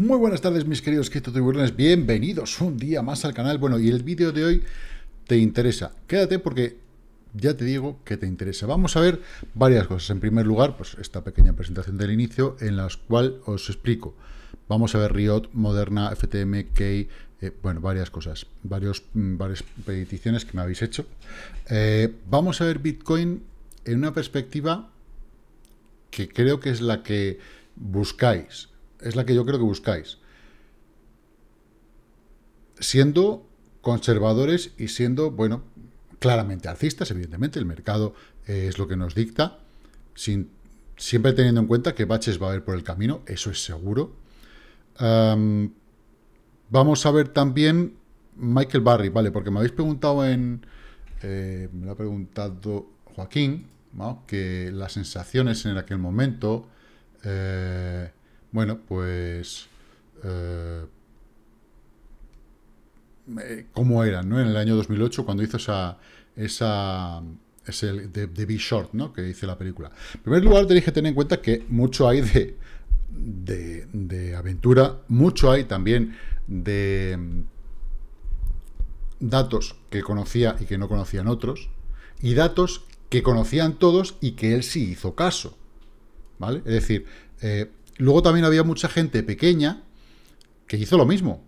Muy buenas tardes mis queridos criptotiburones, bienvenidos un día más al canal. Bueno, y el vídeo de hoy te interesa. Quédate porque ya te digo que te interesa. Vamos a ver varias cosas. En primer lugar, pues esta pequeña presentación del inicio en la cual os explico. Vamos a ver Riot, Moderna, FTM, Key, eh, bueno, varias cosas, varios, mm, varias peticiones que me habéis hecho. Eh, vamos a ver Bitcoin en una perspectiva que creo que es la que buscáis es la que yo creo que buscáis. Siendo conservadores y siendo, bueno, claramente alcistas, evidentemente, el mercado eh, es lo que nos dicta, sin, siempre teniendo en cuenta que baches va a haber por el camino, eso es seguro. vamos a ver también Michael Barry, vale, porque me habéis preguntado en... Eh, me lo ha preguntado Joaquín, ¿no? que las sensaciones en aquel momento... Eh, bueno, pues... Eh, eh, cómo era? ¿no? En el año 2008, cuando hizo esa... esa el, de, de B Short, ¿no? Que hice la película. En primer lugar, tenéis que tener en cuenta que mucho hay de, de, aventura, mucho hay también de datos que conocía y que no conocían otros, y datos que conocían todos y que él sí hizo caso. ¿Vale? Es decir, eh, Luego también había mucha gente pequeña que hizo lo mismo.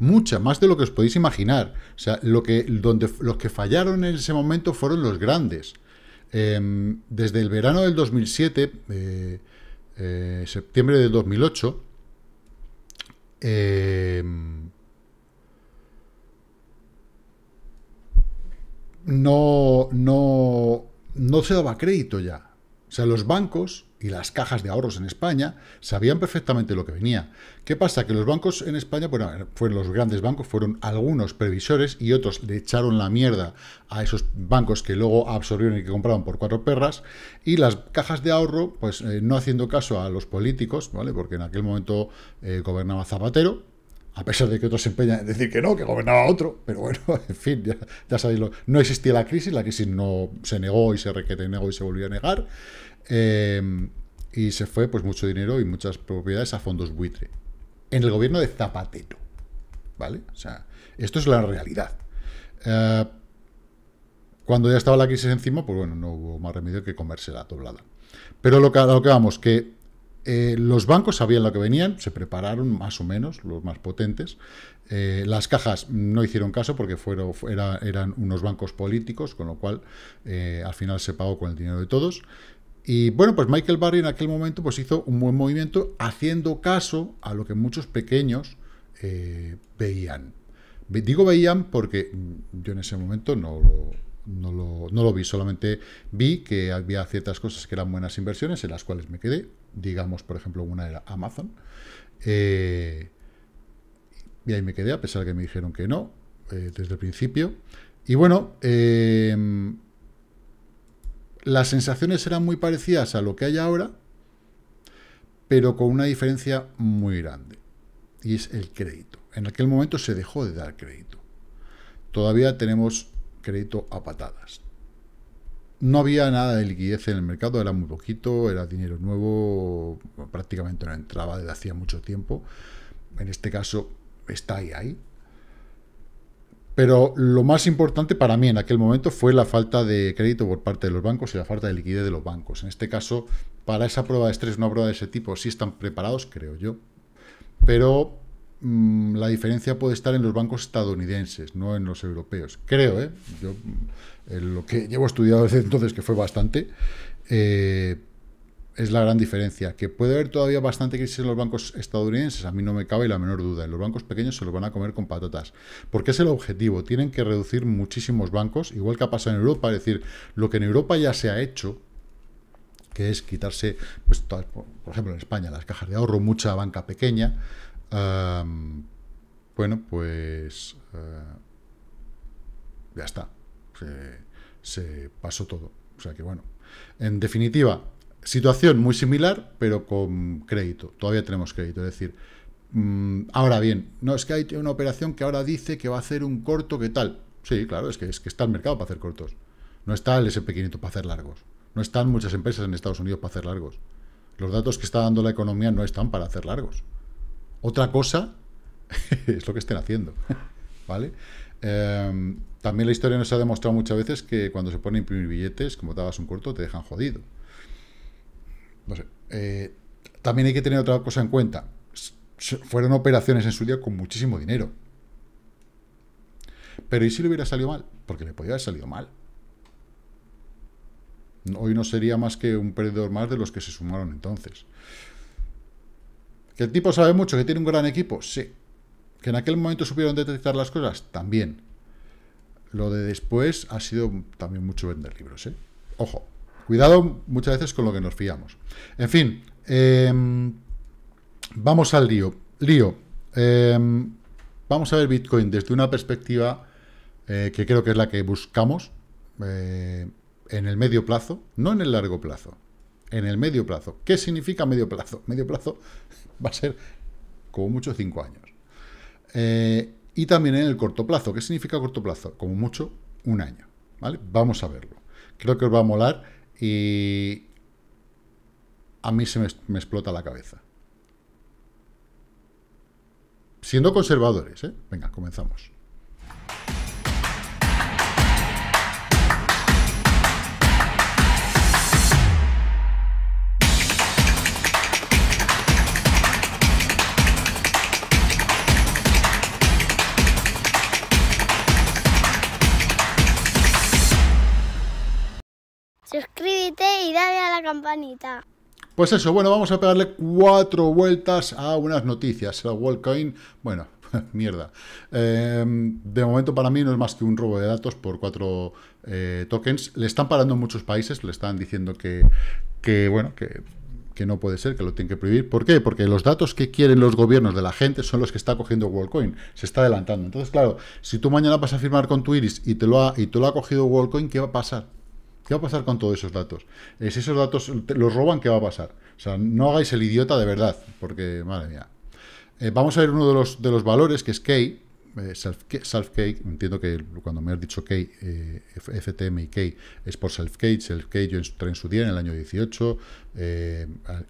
Mucha, más de lo que os podéis imaginar. O sea, lo que, donde, los que fallaron en ese momento fueron los grandes. Em, desde el verano del 2007, eh, eh, septiembre del 2008, em, no, no, no se daba crédito ya. O sea, los bancos y las cajas de ahorros en España sabían perfectamente lo que venía. ¿Qué pasa? Que los bancos en España, bueno, fueron los grandes bancos, fueron algunos previsores y otros le echaron la mierda a esos bancos que luego absorbieron y que compraban por cuatro perras. Y las cajas de ahorro, pues eh, no haciendo caso a los políticos, ¿vale? Porque en aquel momento eh, gobernaba Zapatero, a pesar de que otros se empeñan en decir que no, que gobernaba otro, pero bueno, en fin, ya, sabéis, no existía la crisis, la crisis no se negó y se requete negó y se volvió a negar, Em, y se fue pues mucho dinero y muchas propiedades a fondos buitre. En el gobierno de Zapatero. ¿Vale? O sea, esto es la realidad. Eh, cuando ya estaba la crisis encima, pues bueno, no hubo más remedio que comerse la doblada. Pero lo que, lo que vamos, que eh, los bancos sabían lo que venían, se prepararon más o menos, los más potentes. Eh, las cajas no hicieron caso porque fueron, eran unos bancos políticos, con lo cual al final se pagó con el dinero de todos. Y bueno, pues Michael Barry en aquel momento pues hizo un buen movimiento haciendo caso a lo que muchos pequeños eh, veían. Digo veían porque yo en ese momento no lo, no, lo, vi, solamente vi que había ciertas cosas que eran buenas inversiones en las cuales me quedé. Digamos, por ejemplo, una era Amazon. Eh, y ahí me quedé, a pesar de que me dijeron que no eh, desde el principio. Y bueno, eh, las sensaciones eran muy parecidas a lo que hay ahora, pero con una diferencia muy grande. Y es el crédito. En aquel momento se dejó de dar crédito. Todavía tenemos crédito a patadas. No había nada de liquidez en el mercado, era muy poquito, era dinero nuevo, prácticamente no entraba desde hacía mucho tiempo. En este caso está ahí, ahí, pero lo más importante para mí en aquel momento fue la falta de crédito por parte de los bancos y la falta de liquidez de los bancos. En este caso, para esa prueba de estrés, una prueba de ese tipo, sí están preparados, creo yo. Pero mm, la diferencia puede estar en los bancos estadounidenses, no en los europeos. Creo, ¿eh? Yo, mm, lo que llevo estudiado desde entonces, que fue bastante, eh, es la gran diferencia. Que puede haber todavía bastante crisis en los bancos estadounidenses, a mí no me cabe la menor duda. En los bancos pequeños se los van a comer con patatas. Porque es el objetivo. Tienen que reducir muchísimos bancos, igual que ha pasado en Europa. Es decir, lo que en Europa ya se ha hecho, que es quitarse, pues, por, ejemplo, en España, las cajas de ahorro, mucha banca pequeña. bueno, pues eh, ya está. Se, se pasó todo. O sea que bueno. En definitiva, Situación muy similar, pero con crédito. Todavía tenemos crédito, es decir, mm, ahora bien, no es que hay una operación que ahora dice que va a hacer un corto, ¿qué tal? Sí, claro, es que, es que está el mercado para hacer cortos. No está el SP500 para hacer largos. No están muchas empresas en Estados Unidos para hacer largos. Los datos que está dando la economía no están para hacer largos. Otra cosa es lo que estén haciendo. ¿Vale? Em, también la historia nos ha demostrado muchas veces que cuando se pone a imprimir billetes, como te hagas un corto, te dejan jodido. No sé. Eh, también hay que tener otra cosa en cuenta. Fueron operaciones en su día con muchísimo dinero. Pero ¿y si le hubiera salido mal? Porque le podía haber salido mal. Hoy no sería más que un perdedor más de los que se sumaron entonces. ¿Que el tipo sabe mucho? ¿Que tiene un gran equipo? Sí. ¿Que en aquel momento supieron detectar las cosas? También. Lo de después ha sido también mucho vender libros, ¿eh? Ojo, Cuidado muchas veces con lo que nos fiamos. En fin, em, vamos al lío. Lío. Em, vamos a ver Bitcoin desde una perspectiva eh, que creo que es la que buscamos eh, en el medio plazo, no en el largo plazo. En el medio plazo. ¿Qué significa medio plazo? Medio plazo va a ser como mucho cinco años. Eh, y también en el corto plazo. ¿Qué significa corto plazo? Como mucho un año. ¿vale? Vamos a verlo. Creo que os va a molar y a mí se me, explota la cabeza. Siendo conservadores, ¿eh? Venga, comenzamos. ya a la campanita. Pues eso, bueno, vamos a pegarle cuatro vueltas a unas noticias. La WorldCoin, bueno, mierda. Em, de momento para mí no es más que un robo de datos por cuatro eh, tokens. Le están parando en muchos países, le están diciendo que, bueno, que no puede ser, que lo tienen que prohibir. ¿Por qué? Porque los datos que quieren los gobiernos de la gente son los que está cogiendo WorldCoin, se está adelantando. Entonces, claro, si tú mañana vas a firmar con tu Iris y te lo ha, y te lo ha cogido WorldCoin, ¿qué va a pasar? ¿Qué va a pasar con todos esos datos? si esos datos los roban, ¿qué va a pasar? O sea, no hagáis el idiota de verdad, porque, madre mía. Eh, vamos a ver uno de los, de los valores, que es K, eh, self entiendo que cuando me has dicho key, eh, FTM y K, es por self k self k yo entré en su día en el año 18,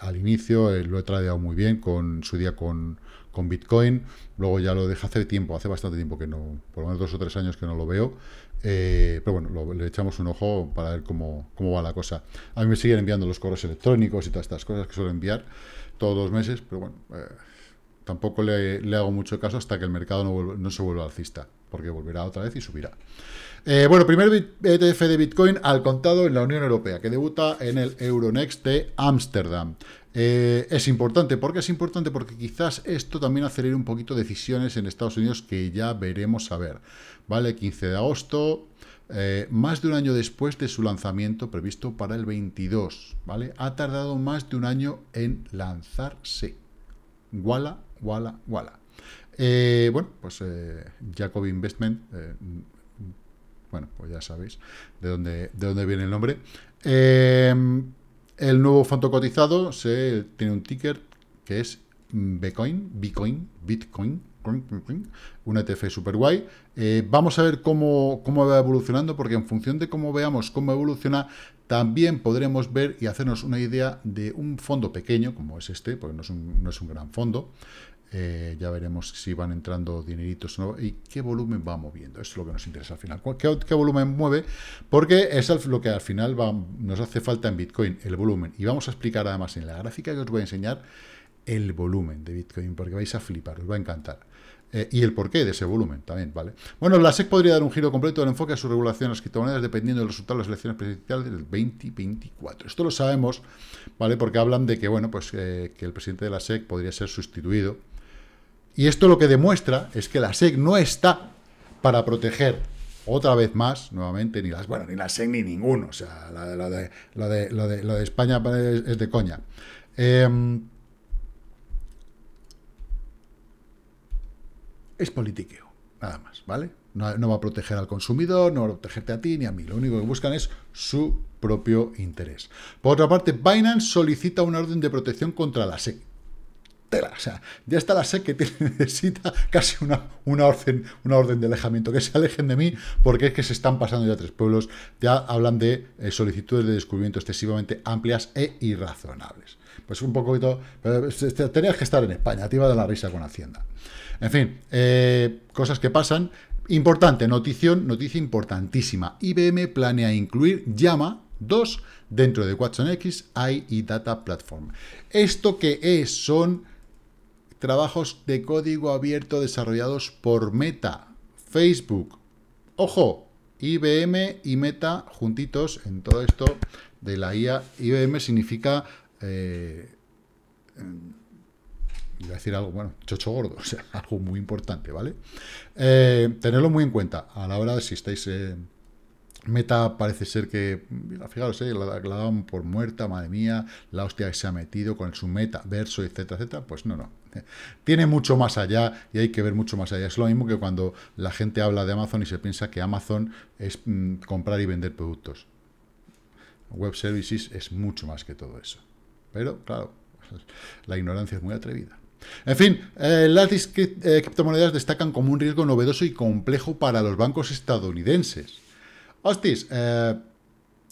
al, inicio lo he tradeado muy bien con su día con, con Bitcoin, luego ya lo deja hace tiempo, hace bastante tiempo que no, por lo menos dos o tres años que no lo veo, eh, pero bueno, le echamos un ojo para ver cómo, va la cosa. A mí me siguen enviando los correos electrónicos y todas estas cosas que suelo enviar todos los meses, pero bueno, eh, tampoco le, hago mucho caso hasta que el mercado no, no, se vuelva alcista, porque volverá otra vez y subirá. Eh, bueno, primer ETF de Bitcoin al contado en la Unión Europea, que debuta en el Euronext de Ámsterdam. Eh, es importante, ¿por qué es importante? Porque quizás esto también acelere un poquito decisiones en Estados Unidos que ya veremos a ver. ¿Vale? 15 de agosto, eh, más de un año después de su lanzamiento previsto para el 22, ¿vale? Ha tardado más de un año en lanzarse. Wala, wala, wala. Eh, bueno, pues Jacob Investment, mm, bueno, pues ya sabéis de dónde, de dónde viene el nombre. Eh, el nuevo fondo cotizado se, tiene un ticker que es Bitcoin, Bitcoin, Bitcoin, un ETF super guay. Eh, vamos a ver cómo, cómo va evolucionando, porque en función de cómo veamos cómo evoluciona, también podremos ver y hacernos una idea de un fondo pequeño, como es este, porque no no es un gran fondo, eh, ya veremos si van entrando dineritos no, y qué volumen va moviendo. Eso es lo que nos interesa al final. ¿Qué, volumen mueve? Porque es lo que al final nos hace falta en Bitcoin, el volumen. Y vamos a explicar además en la gráfica que os voy a enseñar el volumen de Bitcoin, porque vais a flipar, os va a encantar. Eh, y el porqué de ese volumen también, ¿vale? Bueno, la SEC podría dar un giro completo del enfoque a su regulación a las criptomonedas dependiendo del resultado de las elecciones presidenciales del 2024. Esto lo sabemos, ¿vale? Porque hablan de que, bueno, pues eh, que el presidente de la SEC podría ser sustituido y esto lo que demuestra es que la SEC no está para proteger otra vez más, nuevamente, ni las, bueno, ni la SEC ni ninguno. O sea, la, de, España es, de coña. Em, es politiqueo, nada más, ¿vale? No, no, va a proteger al consumidor, no va a protegerte a ti ni a mí. Lo único que buscan es su propio interés. Por otra parte, Binance solicita una orden de protección contra la SEC tela. O sea, ya está la SEC que necesita casi una, una, orden, una orden de alejamiento. Que se alejen de mí porque es que se están pasando ya tres pueblos. Ya hablan de eh, solicitudes de descubrimiento excesivamente amplias e irrazonables. Pues un poquito... Pero, eh, este, tenías que estar en España, te de la risa con Hacienda. En fin, eh, cosas que pasan. Importante, notición, noticia importantísima. IBM planea incluir llama 2 dentro de Watson x AI y Data Platform. ¿Esto que es? Son trabajos de código abierto desarrollados por Meta, Facebook, ojo, IBM y Meta juntitos en todo esto de la IA. IBM significa, eh, mm, iba a decir algo, bueno, chocho gordo, o sea, algo muy importante, ¿vale? Eh, tenerlo muy en cuenta a la hora de si estáis... Eh, meta parece ser que, fijaros, eh, la, la, por muerta, madre mía, la hostia que se ha metido con su meta, verso, etcétera, etcétera. Pues no, no, tiene mucho más allá y hay que ver mucho más allá. Es lo mismo que cuando la gente habla de Amazon y se piensa que Amazon es mm, comprar y vender productos. Web Services es mucho más que todo eso. Pero, claro, la ignorancia es muy atrevida. En fin, eh, las eh, criptomonedas destacan como un riesgo novedoso y complejo para los bancos estadounidenses. Hostis, eh,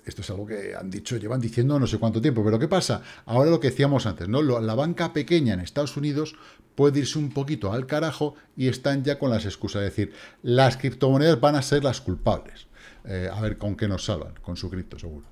esto es algo que han dicho, llevan diciendo no sé cuánto tiempo, pero ¿qué pasa? Ahora lo que decíamos antes, ¿no? La banca pequeña en Estados Unidos puede irse un poquito al carajo y están ya con las excusas, es decir, las criptomonedas van a ser las culpables. Eh, a ver con qué nos salvan, con su cripto seguro.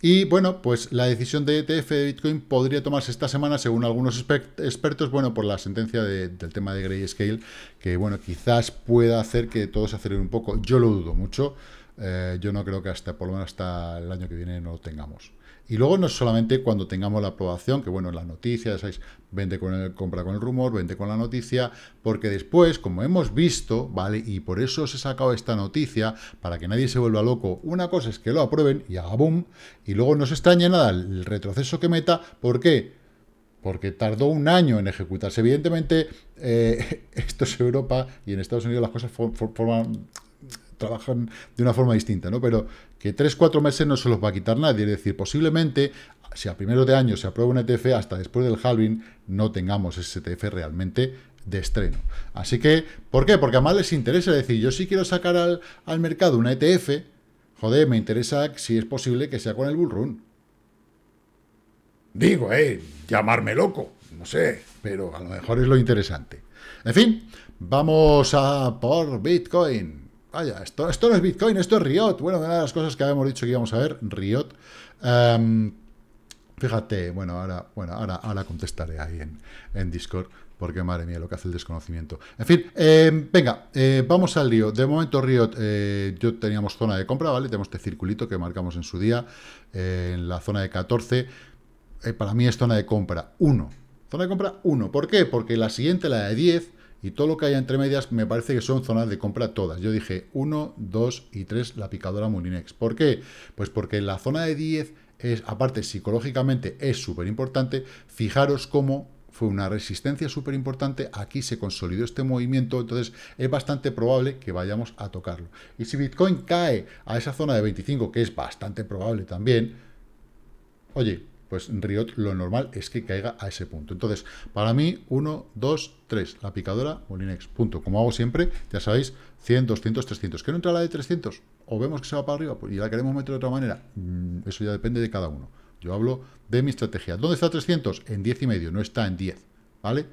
Y bueno, pues la decisión de ETF de Bitcoin podría tomarse esta semana, según algunos expertos, bueno, por la sentencia del tema de Grayscale, que bueno, quizás pueda hacer que se acelere un poco. Yo lo dudo mucho. Eh, yo no creo que hasta, por lo menos hasta el año que viene no lo tengamos. Y luego no es solamente cuando tengamos la aprobación, que bueno, la noticia, ya sabéis, vende con el, compra con el rumor, vende con la noticia, porque después, como hemos visto, ¿vale? Y por eso se ha sacado esta noticia, para que nadie se vuelva loco. Una cosa es que lo aprueben y haga boom, y luego no se extraña nada el retroceso que meta, ¿por qué? Porque tardó un año en ejecutarse. Evidentemente, eh, esto es Europa y en Estados Unidos las cosas forman trabajan de una forma distinta, ¿no? Pero que 3-4 meses no se los va a quitar nadie. Es decir, posiblemente, si a primeros de año se aprueba un ETF, hasta después del halving no tengamos ese ETF realmente de estreno. Así que, ¿por qué? Porque más les interesa decir, yo sí quiero sacar al, al mercado una ETF, joder, me interesa si es posible que sea con el bull run. Digo, eh, llamarme loco, no sé, pero a lo mejor es lo interesante. En fin, vamos a por Bitcoin. Vaya, esto, esto no es Bitcoin, esto es Riot. Bueno, una de las cosas que habíamos dicho que íbamos a ver, Riot. Em, fíjate, bueno, ahora, bueno, ahora, ahora contestaré ahí en, Discord porque madre mía, lo que hace el desconocimiento. En fin, em, venga, eh, vamos al lío. De momento, Riot, eh, yo teníamos zona de compra, ¿vale? Tenemos este circulito que marcamos en su día, eh, en la zona de 14. para mí es zona de compra 1. Zona de compra 1. ¿Por qué? Porque la siguiente, la de 10, y todo lo que haya entre medias me parece que son zonas de compra todas. Yo dije 1, 2 y 3 la picadora Mulinex. ¿Por qué? Pues porque la zona de 10 es, aparte psicológicamente, es súper importante. Fijaros cómo fue una resistencia súper importante, aquí se consolidó este movimiento, entonces es bastante probable que vayamos a tocarlo. Y si Bitcoin cae a esa zona de 25, que es bastante probable también, oye, pues Riot lo normal es que caiga a ese punto. Entonces, para mí, 1, 2, 3, la picadora, Inex. punto. Como hago siempre, ya sabéis, 100, 200, 300. ¿Qué no entra la de 300? ¿O vemos que se va para arriba pues, y la queremos meter de otra manera? Mm, eso ya depende de cada uno. Yo hablo de mi estrategia. ¿Dónde está 300? En 10 y medio, no está en 10, ¿vale?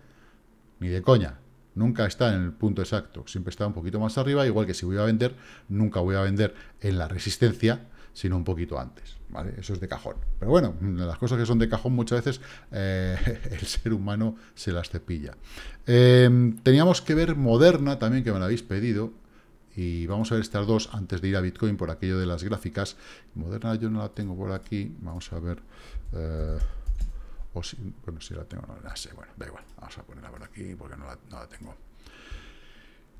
Ni de coña. Nunca está en el punto exacto. Siempre está un poquito más arriba, igual que si voy a vender, nunca voy a vender en la resistencia, sino un poquito antes, ¿vale? Eso es de cajón. Pero bueno, las cosas que son de cajón muchas veces eh, el ser humano se las cepilla. Em, teníamos que ver Moderna también, que me la habéis pedido, y vamos a ver estas dos antes de ir a Bitcoin por aquello de las gráficas. Moderna yo no la tengo por aquí, vamos a ver... Eh, o si, bueno, si la tengo, no la sé, bueno, da igual, vamos a ponerla por aquí porque no la tengo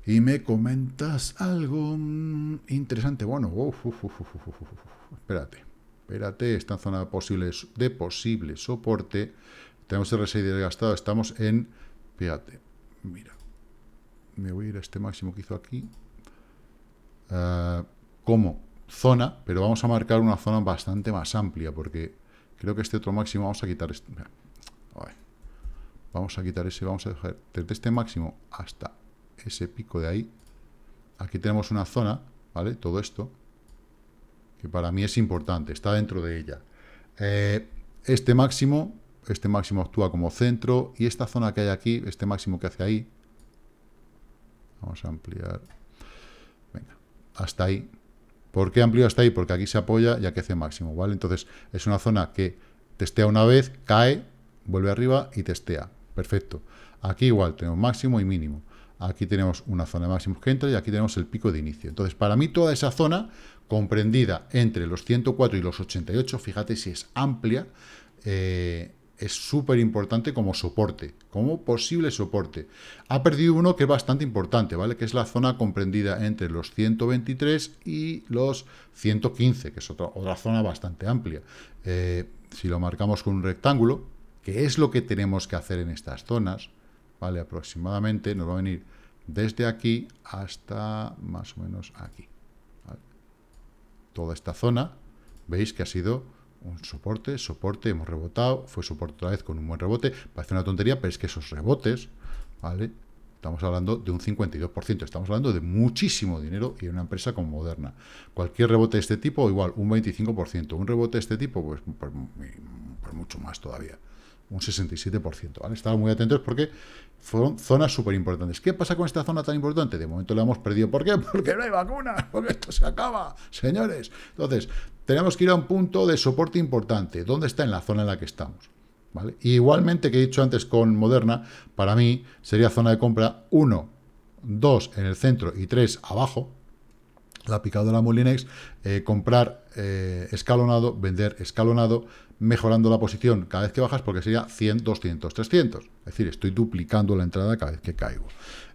y me comentas algo mm, interesante. Bueno, espérate, espérate, Esta zona de posible soporte. Tenemos el R6 desgastado, estamos en, fíjate, mira, me voy a ir a este máximo que hizo aquí, ah, como zona, pero vamos a marcar una zona bastante más amplia, porque creo que este otro máximo, vamos a quitar este, vamos a quitar ese, vamos a dejar desde este máximo hasta ese pico de ahí. Aquí tenemos una zona, ¿vale? Todo esto, que para mí es importante, está dentro de ella. Eh, este máximo, este máximo actúa como centro, y esta zona que hay aquí, este máximo que hace ahí, vamos a ampliar, venga, hasta ahí. ¿Por qué amplio hasta ahí? Porque aquí se apoya y aquí hace máximo, ¿vale? Entonces, es una zona que testea una vez, cae, vuelve arriba y testea. Perfecto. Aquí igual, tenemos máximo y mínimo aquí tenemos una zona de máximos que y aquí tenemos el pico de inicio. Entonces, para mí toda esa zona comprendida entre los 104 y los 88, fíjate si es amplia, eh, es súper importante como soporte, como posible soporte. Ha perdido uno que es bastante importante, ¿vale? Que es la zona comprendida entre los 123 y los 115, que es otra, otra zona bastante amplia. Eh, si lo marcamos con un rectángulo, que es lo que tenemos que hacer en estas zonas, ¿vale? Aproximadamente nos va a venir desde aquí hasta más o menos aquí. Toda esta zona, veis que ha sido un soporte, soporte, hemos rebotado, fue soporte otra vez con un buen rebote, parece una tontería, pero es que esos rebotes, ¿vale? Estamos hablando de un 52%, estamos hablando de muchísimo dinero y una empresa como Moderna. Cualquier rebote de este tipo, igual, un 25%, un rebote de este tipo, pues, por pues, pues, pues mucho más todavía un 67%. ¿vale? Estaba muy atentos porque fueron zonas súper importantes. ¿Qué pasa con esta zona tan importante? De momento la hemos perdido. ¿Por qué? Porque no hay vacuna. porque esto se acaba, señores. Entonces, tenemos que ir a un punto de soporte importante. ¿Dónde está? En la zona en la que estamos. ¿vale? igualmente que he dicho antes con Moderna, para mí sería zona de compra 1, 2 en el centro y 3 abajo, la picadora Molinex, eh, comprar eh, escalonado, vender escalonado, mejorando la posición cada vez que bajas porque sería 100, 200, 300. Es decir, estoy duplicando la entrada cada vez que caigo.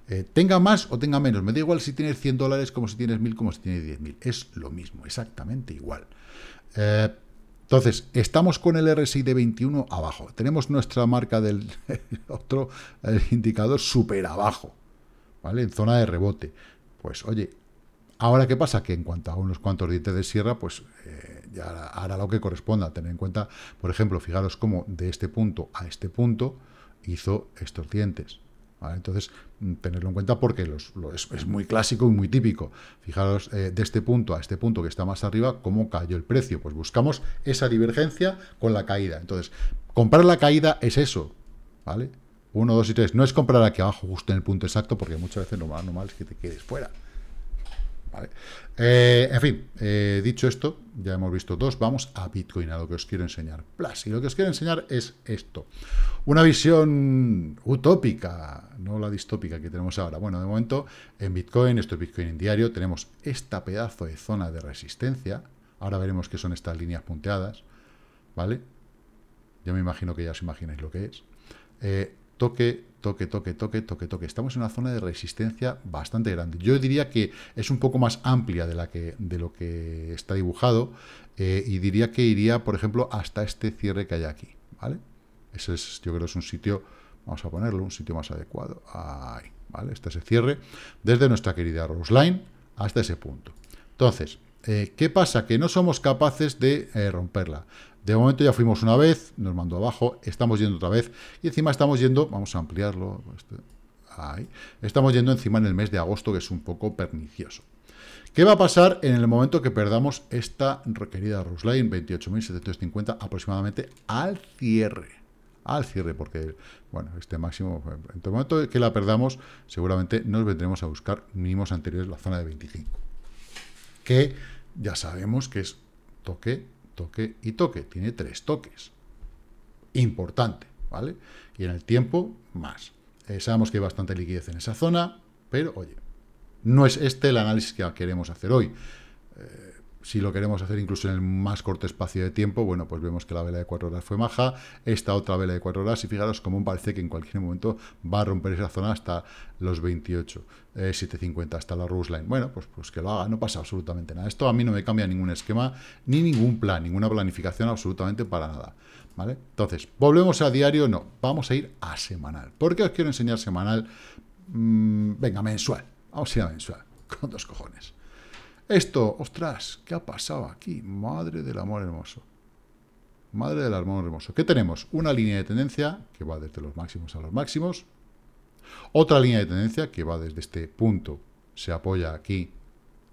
Eh, tenga más o tenga menos, me da igual si tienes 100 dólares como si tienes 1000, como si tienes 10.000. Es lo mismo, exactamente igual. Eh, entonces, estamos con el RSI de 21 abajo. Tenemos nuestra marca del otro indicador súper abajo, ¿vale? En zona de rebote. Pues oye, ahora qué pasa? Que en cuanto a unos cuantos dientes de sierra, pues... Eh, y ahora lo que corresponda. Tener en cuenta, por ejemplo, fijaros cómo de este punto a este punto hizo estos dientes. Entonces, mm, tenerlo en cuenta porque es, muy clásico y muy típico. Fijaros eh, de este punto a este punto que está más arriba, cómo cayó el precio. Pues buscamos esa divergencia con la caída. Entonces, comprar la caída es eso, ¿vale? Uno, dos y tres. No es comprar aquí abajo justo en el punto exacto porque muchas veces lo más normal es que te quedes fuera. ¿vale? Eh, en fin, eh, dicho esto, ya hemos visto dos, vamos a Bitcoin, a lo que os quiero enseñar. Plus, y lo que os quiero enseñar es esto. Una visión utópica, no la distópica que tenemos ahora. Bueno, de momento, en Bitcoin, esto es Bitcoin en diario, tenemos esta pedazo de zona de resistencia. Ahora veremos qué son estas líneas punteadas, ¿vale? yo me imagino que ya os imagináis lo que es. Eh, toque, toque, toque, toque, toque, toque. Estamos en una zona de resistencia bastante grande. Yo diría que es un poco más amplia de, lo que está dibujado eh, y diría que iría, por ejemplo, hasta este cierre que hay aquí, ¿vale? Ese es, yo creo, es un sitio, vamos a ponerlo, un sitio más adecuado. Ahí, ¿vale? Este es el cierre desde nuestra querida Rose Line hasta ese punto. Entonces, eh, ¿qué pasa? Que no somos capaces de eh, romperla. De momento ya fuimos una vez, nos mandó abajo, estamos yendo otra vez, y encima estamos yendo, vamos a ampliarlo, este, estamos yendo encima en el mes de agosto, que es un poco pernicioso. ¿Qué va a pasar en el momento que perdamos esta requerida Rusline 28.750 aproximadamente al cierre? Al cierre, porque, bueno, este máximo, en el momento que la perdamos, seguramente nos vendremos a buscar mínimos anteriores la zona de 25. Que ya sabemos que es toque toque y toque. Tiene tres toques. Importante, ¿vale? Y en el tiempo, más. Eh, sabemos que hay bastante liquidez en esa zona, pero oye, no es este el análisis que queremos hacer hoy. Eh, si lo queremos hacer incluso en el más corto espacio de tiempo, bueno, pues vemos que la vela de 4 horas fue maja, esta otra vela de 4 horas, y fijaros cómo parece que en cualquier momento va a romper esa zona hasta los 28, 750, eh, hasta la Rose Line. Bueno, pues, pues que lo haga, no pasa absolutamente nada. Esto a mí no me cambia ningún esquema, ni ningún plan, ninguna planificación absolutamente para nada. ¿Vale? Entonces, ¿volvemos a diario? No, vamos a ir a semanal. ¿Por qué os quiero enseñar semanal? Mm, venga, mensual. Vamos a ir a mensual, con dos cojones. Esto, ostras, ¿qué ha pasado aquí? Madre del amor hermoso. Madre del amor hermoso. ¿Qué tenemos? Una línea de tendencia que va desde los máximos a los máximos. Otra línea de tendencia que va desde este punto. Se apoya aquí.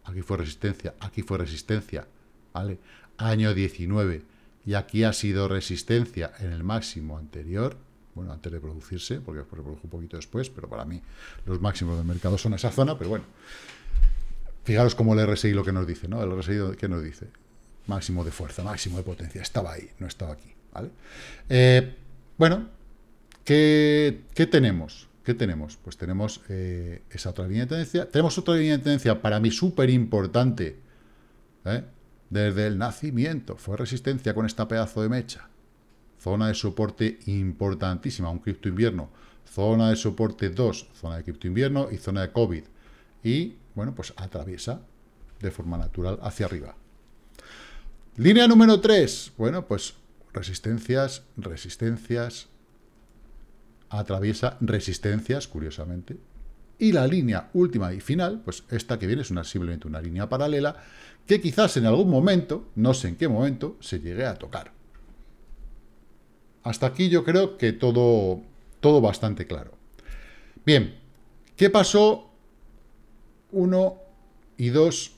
Aquí fue resistencia. Aquí fue resistencia. ¿Vale? Año 19. Y aquí ha sido resistencia en el máximo anterior bueno, antes de producirse, porque se produjo un poquito después, pero para mí los máximos del mercado son esa zona, pero bueno. Fijaros cómo el RSI lo que nos dice, ¿no? El RSI que nos dice. Máximo de fuerza, máximo de potencia. Estaba ahí, no estaba aquí, ¿vale? Eh, bueno, ¿qué, tenemos? ¿Qué tenemos? Pues tenemos eh, esa otra línea de tendencia. Tenemos otra línea de tendencia para mí súper importante. ¿eh? Desde el nacimiento fue resistencia con esta pedazo de mecha. Zona de soporte importantísima, un cripto invierno. Zona de soporte 2, zona de cripto invierno y zona de COVID. Y bueno, pues atraviesa de forma natural hacia arriba. Línea número 3, bueno, pues resistencias, resistencias, atraviesa resistencias, curiosamente. Y la línea última y final, pues esta que viene es una, simplemente una línea paralela que quizás en algún momento, no sé en qué momento, se llegue a tocar. Hasta aquí yo creo que todo, todo bastante claro. Bien, ¿qué pasó 1 y 2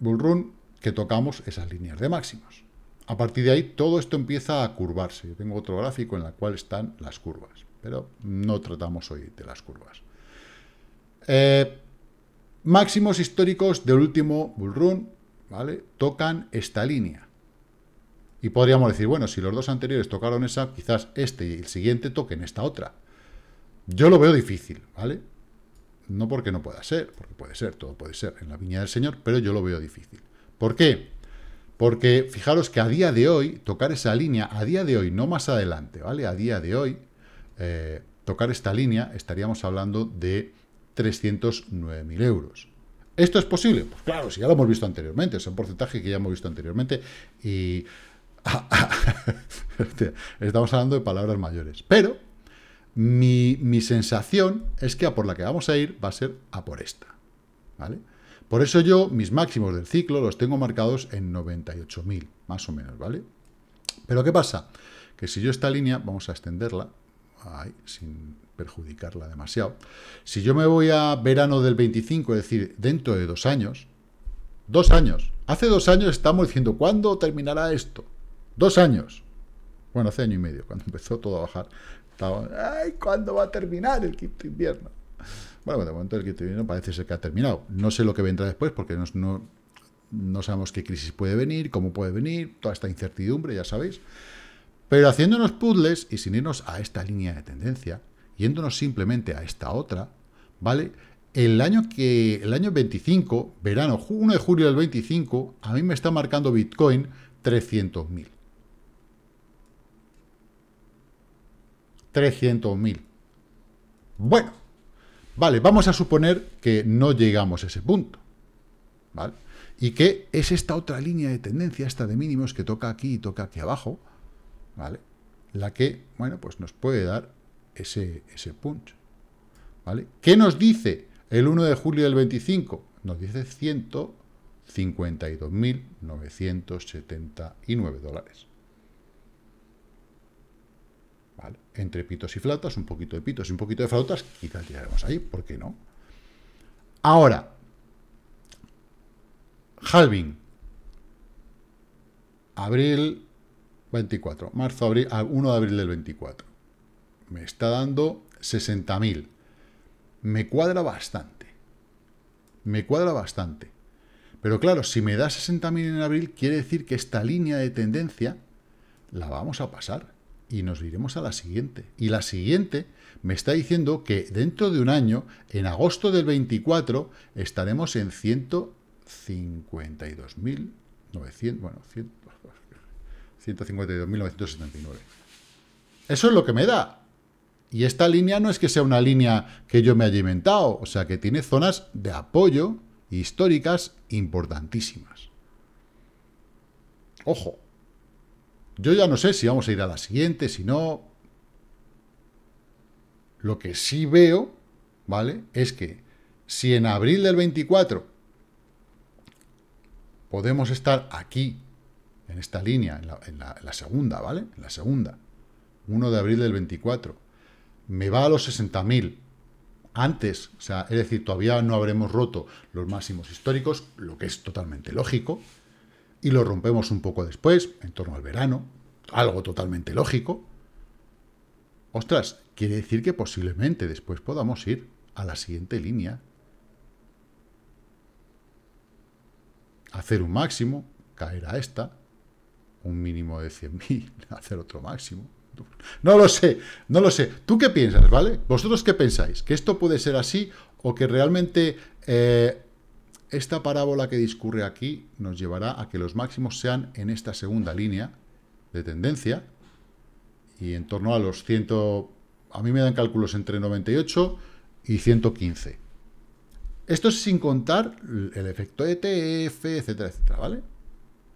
bullrun que tocamos esas líneas de máximos. A partir de ahí todo esto empieza a curvarse. Yo tengo otro gráfico en el cual están las curvas, pero no tratamos hoy de las curvas. Eh, máximos históricos del último bullrun, ¿vale? Tocan esta línea. Y podríamos decir, bueno, si los dos anteriores tocaron esa, quizás este y el siguiente toquen esta otra. Yo lo veo difícil, ¿vale? No porque no pueda ser, porque puede ser, todo puede ser en la viña del Señor, pero yo lo veo difícil. ¿Por qué? Porque fijaros que a día de hoy, tocar esa línea, a día de hoy, no más adelante, ¿vale? A día de hoy, eh, tocar esta línea, estaríamos hablando de 309.000 euros. ¿Esto es posible? Pues claro, si ya lo hemos visto anteriormente, es un porcentaje que ya hemos visto anteriormente y... estamos hablando de palabras mayores. Pero mi, sensación es que a por la que vamos a ir va a ser a por esta. ¿Vale? Por eso yo mis máximos del ciclo los tengo marcados en 98.000, más o menos, ¿vale? Pero ¿qué pasa? Que si yo esta línea, vamos a extenderla, sin perjudicarla demasiado, si yo me voy a verano del 25, es decir, dentro de dos años, dos años, hace dos años estamos diciendo, ¿cuándo terminará esto? Dos años. Bueno, hace año y medio, cuando empezó todo a bajar, ay, ¿cuándo va a terminar el quinto invierno? Bueno, de momento el quinto invierno parece ser que ha terminado. No sé lo que vendrá después porque no, sabemos qué crisis puede venir, cómo puede venir, toda esta incertidumbre, ya sabéis. Pero haciéndonos puzzles y sin irnos a esta línea de tendencia, yéndonos simplemente a esta otra, ¿vale? El año que el año 25, verano, 1 de julio del 25, a mí me está marcando Bitcoin 300.000. 300.000. Bueno, vale, vamos a suponer que no llegamos a ese punto. ¿Vale? Y que es esta otra línea de tendencia, esta de mínimos que toca aquí y toca aquí abajo, ¿vale? La que, bueno, pues nos puede dar ese, ese punch. ¿Vale? ¿Qué nos dice el 1 de julio del 25? Nos dice 152.979 dólares. Entre pitos y flautas, un poquito de pitos y un poquito de flautas, quizás llegaremos ahí, ¿por qué no? Ahora, halving. Abril 24, marzo, 1 ah, de abril del 24. Me está dando 60.000. Me cuadra bastante. Me cuadra bastante. Pero claro, si me da 60.000 en abril, quiere decir que esta línea de tendencia la vamos a pasar y nos iremos a la siguiente. Y la siguiente me está diciendo que dentro de un año, en agosto del 24, estaremos en 152.900, bueno, 152.979. Eso es lo que me da. Y esta línea no es que sea una línea que yo me haya inventado, o sea que tiene zonas de apoyo históricas importantísimas. Ojo, yo ya no sé si vamos a ir a la siguiente, si no... Lo que sí veo, ¿vale? Es que si en abril del 24 podemos estar aquí, en esta línea, en la, segunda, ¿vale? En la segunda, 1 de abril del 24, me va a los 60.000 antes, o sea, es decir, todavía no habremos roto los máximos históricos, lo que es totalmente lógico, y lo rompemos un poco después, en torno al verano, algo totalmente lógico. Ostras, quiere decir que posiblemente después podamos ir a la siguiente línea, hacer un máximo, caer a esta, un mínimo de 100.000, hacer otro máximo. No lo sé, no lo sé. ¿Tú qué piensas, vale? ¿Vosotros qué pensáis? ¿Que esto puede ser así o que realmente eh, esta parábola que discurre aquí nos llevará a que los máximos sean en esta segunda línea de tendencia y en torno a los 100... A mí me dan cálculos entre 98 y 115. Esto es sin contar el efecto ETF, etcétera, etcétera, ¿vale?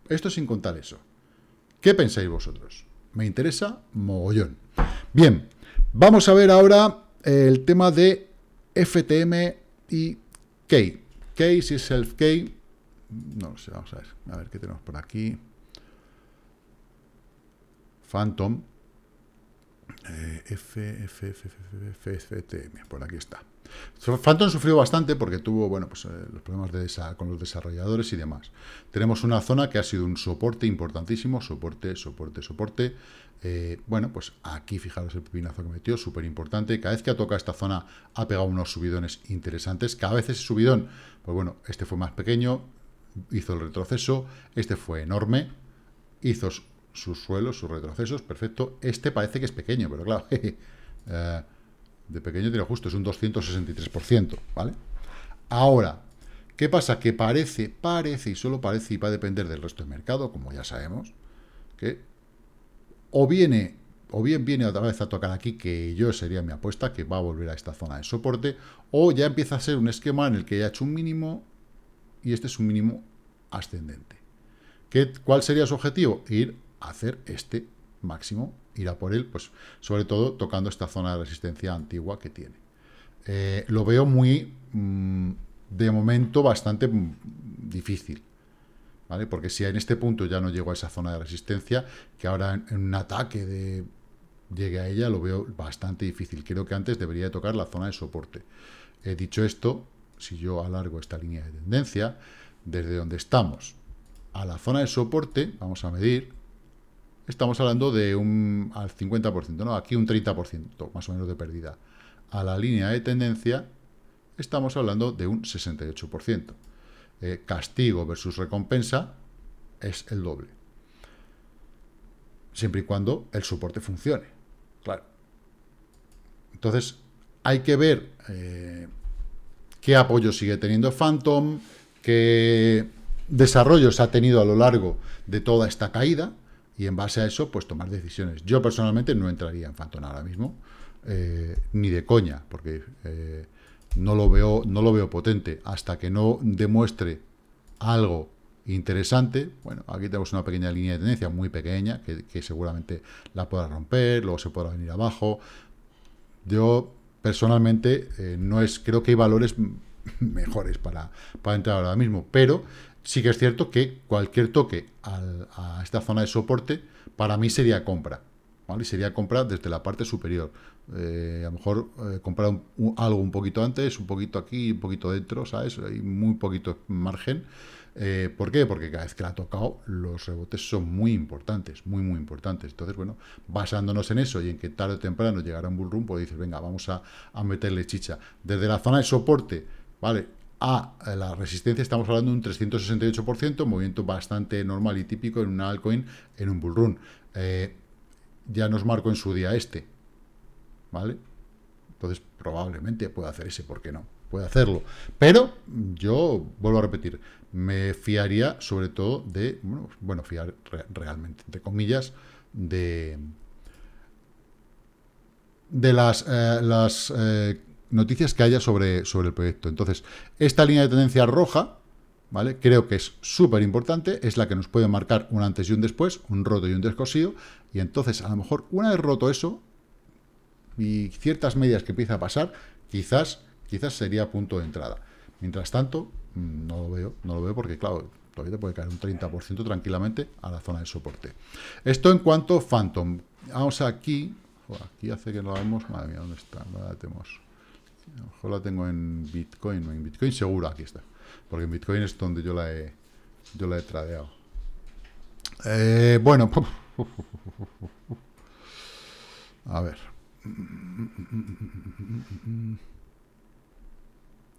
Esto es sin contar eso. ¿Qué pensáis vosotros? Me interesa mogollón. Bien, vamos a ver ahora el tema de FTM y Kate si es self-key, no lo sé, vamos a ver, a ver qué tenemos por aquí. Phantom, eh, FFTM por aquí está. Phantom sufrió bastante porque tuvo, bueno, pues eh, los problemas con los desarrolladores y demás. Tenemos una zona que ha sido un soporte importantísimo, soporte, soporte, soporte. Eh, bueno, pues aquí fijaros el pepinazo que metió, súper importante. Cada vez que ha tocado esta zona ha pegado unos subidones interesantes. Cada vez ese subidón, pues bueno, este fue más pequeño, hizo el retroceso, este fue enorme, hizo sus suelos, sus retrocesos, perfecto. Este parece que es pequeño, pero claro, eh, de pequeño tiene justo, es un 263%, ¿vale? Ahora, ¿qué pasa? Que parece, parece, y solo parece, y va a depender del resto del mercado, como ya sabemos, o viene, o bien viene otra vez a tocar aquí, que yo sería mi apuesta, que va a volver a esta zona de soporte, o ya empieza a ser un esquema en el que ya ha hecho un mínimo, y este es un mínimo ascendente. ¿Qué, ¿Cuál sería su objetivo? Ir hacer este máximo, ir a por él, pues sobre todo tocando esta zona de resistencia antigua que tiene. Eh, lo veo muy, mm, de momento, bastante mm, difícil. ¿Vale? Porque si en este punto ya no llego a esa zona de resistencia, que ahora en, un ataque llegue a ella, lo veo bastante difícil. Creo que antes debería tocar la zona de soporte. ...he dicho esto, si yo alargo esta línea de tendencia, desde donde estamos a la zona de soporte, vamos a medir, estamos hablando de un al 50%, ¿no? Aquí un 30% más o menos de pérdida. A la línea de tendencia estamos hablando de un 68%. Eh, castigo versus recompensa es el doble. Siempre y cuando el soporte funcione, claro. Entonces, hay que ver eh, qué apoyo sigue teniendo Phantom, qué desarrollos ha tenido a lo largo de toda esta caída, y en base a eso, pues tomar decisiones. Yo personalmente no entraría en Phantom ahora mismo, eh, ni de coña, porque eh, no, lo veo, no lo veo potente. Hasta que no demuestre algo interesante, bueno, aquí tenemos una pequeña línea de tendencia, muy pequeña, que, seguramente la pueda romper, luego se podrá venir abajo. Yo personalmente eh, no es, creo que hay valores mejores para, para entrar ahora mismo, pero sí que es cierto que cualquier toque a esta zona de soporte para mí sería compra. ¿vale? Sería compra desde la parte superior. Eh, a lo mejor eh, comprar algo un poquito antes, un poquito aquí, un poquito dentro, ¿sabes? Hay muy poquito margen. Eh, ¿Por qué? Porque cada vez que la ha tocado, los rebotes son muy importantes, muy, muy importantes. Entonces, bueno, basándonos en eso y en que tarde o temprano llegará un bull pues dices, venga, vamos a, a meterle chicha. Desde la zona de soporte, ¿vale? A eh, la resistencia estamos hablando de un 368%, movimiento bastante normal y típico en una altcoin en un bullrun. Eh, ya nos marcó en su día este, ¿vale? Entonces probablemente pueda hacer ese, ¿por qué no? Puede hacerlo. Pero yo, vuelvo a repetir, me fiaría sobre todo de, bueno, bueno fiar realmente, entre comillas, de de las, eh, las noticias que haya sobre, sobre el proyecto. Entonces, esta línea de tendencia roja, ¿vale? Creo que es súper importante, es la que nos puede marcar un antes y un después, un roto y un descosido, y entonces a lo mejor una vez roto eso y ciertas medias que empieza a pasar, quizás, quizás sería punto de entrada. Mientras tanto, mm, no lo veo, no lo veo porque claro, todavía te puede caer un 30% tranquilamente a la zona de soporte. Esto en cuanto a Phantom. Vamos aquí, aquí hace que lo hagamos, madre mía, ¿dónde está? tenemos? A lo mejor la tengo en Bitcoin. En Bitcoin seguro, aquí está. Porque en Bitcoin es donde yo la he, yo la he tradeado. Eh, bueno. A ver.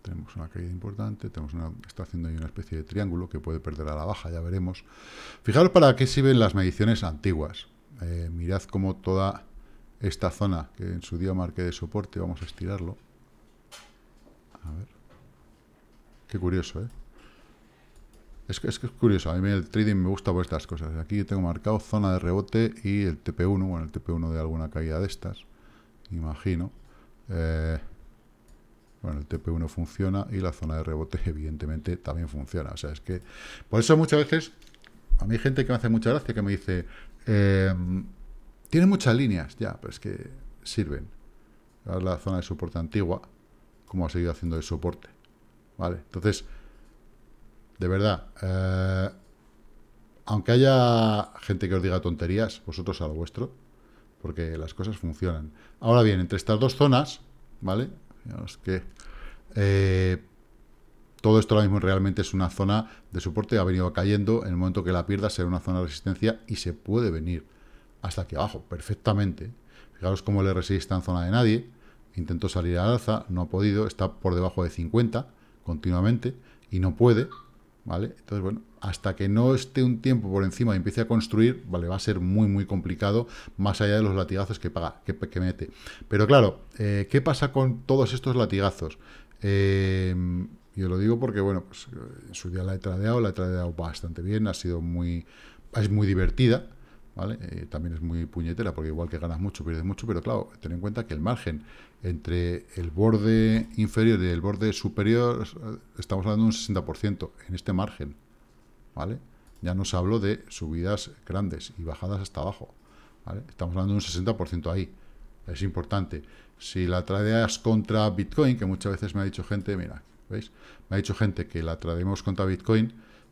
Tenemos una caída importante, tenemos está haciendo ahí una especie de triángulo que puede perder a la baja, ya veremos. Fijaros para qué sirven las mediciones antiguas. Eh, mirad cómo toda esta zona, que en su día marqué de soporte, vamos a estirarlo. A ver. Qué curioso, ¿eh? Es que, es curioso, a mí el trading me gusta por estas cosas. Aquí tengo marcado zona de rebote y el TP1, bueno, el TP1 de alguna caída de estas, imagino. Eh, bueno, el TP1 funciona y la zona de rebote evidentemente también funciona. O sea, es que... Por eso muchas veces, a mí hay gente que me hace mucha gracia, que me dice, em, tiene muchas líneas, ya, pero es que sirven. la zona de soporte antigua, como ha seguido haciendo el soporte. ¿Vale? Entonces, de verdad, eh, aunque haya gente que os diga tonterías, vosotros a lo vuestro, porque las cosas funcionan. Ahora bien, entre estas dos zonas, ¿vale? Fijaos que eh, todo esto ahora mismo realmente es una zona de soporte, ha venido cayendo, en el momento que la pierda será una zona de resistencia y se puede venir hasta aquí abajo, perfectamente. Fijaros cómo el RSI está en zona de nadie, Intentó salir al alza, no ha podido, está por debajo de 50 continuamente y no puede, ¿vale? Entonces, bueno, hasta que no esté un tiempo por encima y empiece a construir, ¿vale? Va a ser muy, muy complicado, más allá de los latigazos que paga, que, que mete. Pero claro, eh, ¿qué pasa con todos estos latigazos? Eh, yo lo digo porque, bueno, pues eh, en su día la he tradeado, la he tradeado bastante bien, ha sido muy, es muy divertida, ¿vale? Eh, también es muy puñetera, porque igual que ganas mucho, pierdes mucho, pero claro, ten en cuenta que el margen entre el borde inferior y el borde superior, eh, estamos hablando de un 60% en este margen, ¿vale? Ya nos habló de subidas grandes y bajadas hasta abajo, Estamos hablando de un 60% ahí, es importante. Si la tradeas contra Bitcoin, que muchas veces me ha dicho gente, mira, ¿veis? Me ha dicho gente que la tradeemos contra Bitcoin,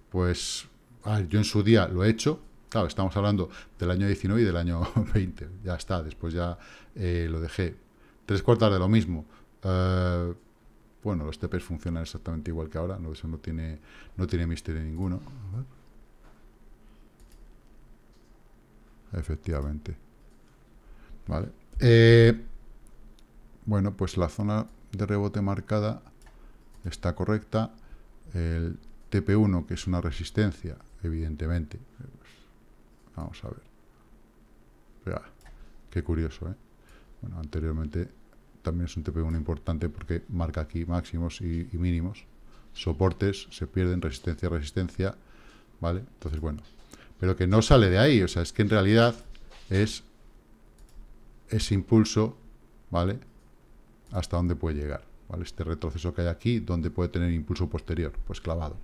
pues, ah, yo en su día lo he hecho, Claro, estamos hablando del año 19 y del año 20. Ya está, después ya eh, lo dejé. Tres cuartas de lo mismo. Eh, bueno, los TPs funcionan exactamente igual que ahora, no, eso no tiene, no tiene misterio ninguno. Efectivamente. Vale. Eh, bueno, pues la zona de rebote marcada está correcta. El TP1, que es una resistencia, evidentemente, Vamos a ver. qué curioso, ¿eh? Bueno, anteriormente también es un TP1 importante porque marca aquí máximos y, mínimos. Soportes se pierden, resistencia, resistencia, ¿vale? Entonces, bueno. Pero que no sale de ahí, o sea, es que en realidad es ese impulso, ¿vale? Hasta dónde puede llegar, ¿vale? Este retroceso que hay aquí, donde puede tener impulso posterior, pues clavado.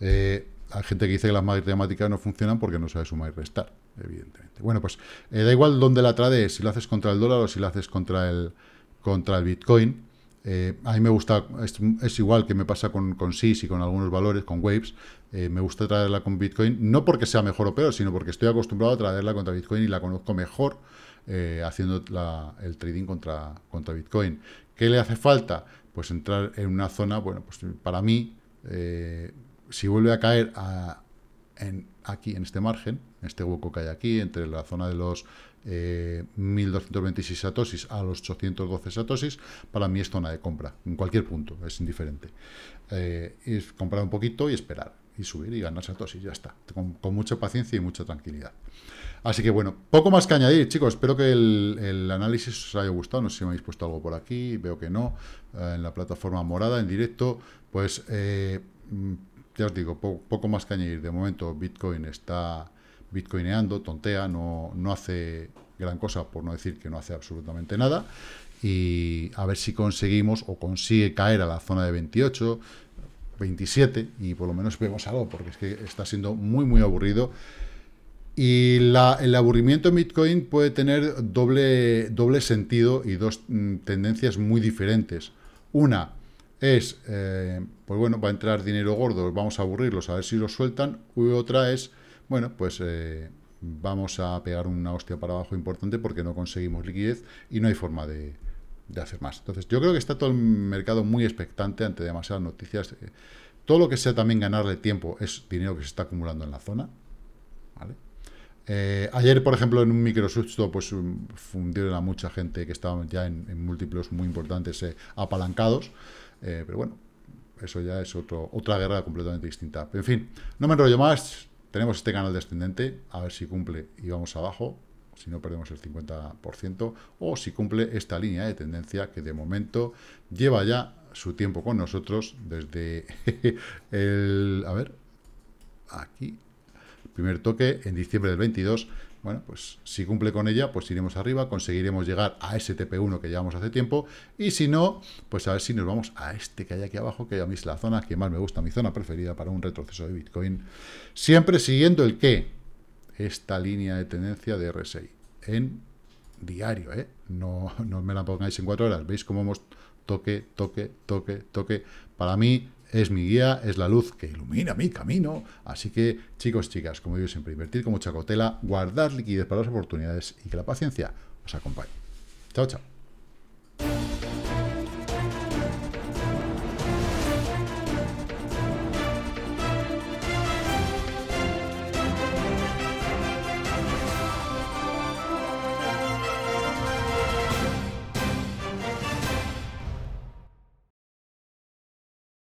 Eh, hay gente que dice que las matemáticas no funcionan porque no sabe sumar y restar, evidentemente. Bueno, pues eh, da igual dónde la trades si lo haces contra el dólar o si la haces contra el, contra el Bitcoin. Eh, a mí me gusta, es, igual que me pasa con, con SIS y con algunos valores, con Waves, eh, me gusta traerla con Bitcoin, no porque sea mejor o peor, sino porque estoy acostumbrado a traerla contra Bitcoin y la conozco mejor haciendo el trading contra, contra Bitcoin. ¿Qué le hace falta? Pues entrar en una zona, bueno, pues para mí si vuelve a caer aquí, en este margen, en este hueco que hay aquí, entre la zona de los 1226 eh, satosis a los 812 satosis, para mí es zona de compra, en cualquier punto, es indiferente. Eh, es comprar un poquito y esperar, y subir y ganar satosis, ya está, con, mucha paciencia y mucha tranquilidad. Así que bueno, poco más que añadir, chicos, espero que el, análisis os haya gustado, no sé si me habéis puesto algo por aquí, veo que no, eh, en la plataforma morada, en directo, pues ya os digo, poco más que añadir. De momento Bitcoin está bitcoineando, tontea, no, no hace gran cosa, por no decir que no hace absolutamente nada. Y a ver si conseguimos o consigue caer a la zona de 28, 27 y por lo menos vemos algo, porque es que está siendo muy, muy aburrido. Y el aburrimiento en Bitcoin puede tener doble, doble sentido y dos mm, tendencias muy diferentes. Una, es, eh, pues bueno, va a entrar dinero gordo, vamos a aburrirlos a ver si los sueltan. U otra es, bueno, pues eh, vamos a pegar una hostia para abajo importante porque no conseguimos liquidez y no hay forma de, hacer más. Entonces, yo creo que está todo el mercado muy expectante ante demasiadas noticias. Eh, todo lo que sea también ganarle tiempo es dinero que se está acumulando en la zona. ayer, por ejemplo, en un microsusto, pues mm, fundieron a mucha gente que estaba ya en, múltiplos muy importantes apalancados. Eh, pero bueno, eso ya es otro, otra guerra completamente distinta. en fin, no me enrollo más. Tenemos este canal descendente, a ver si cumple y vamos abajo, si no perdemos el 50%, o si cumple esta línea de tendencia que de momento lleva ya su tiempo con nosotros desde el... A ver, aquí, primer toque en diciembre del 22, bueno, pues si cumple con ella, pues iremos arriba, conseguiremos llegar a ese TP1 que llevamos hace tiempo, y si no, pues a ver si nos vamos a este que hay aquí abajo, que a mí es la zona que más me gusta, mi zona preferida para un retroceso de Bitcoin, siempre siguiendo el qué, esta línea de tendencia de R6 en diario, ¿eh? No, no me la pongáis en cuatro horas, veis cómo hemos toque, toque, toque, toque, para mí es mi guía, es la luz que ilumina mi camino. Así que, chicos, chicas, como digo siempre, invertir con chacotela, cautela, guardar liquidez para las oportunidades y que la paciencia os acompañe. Chao, chao.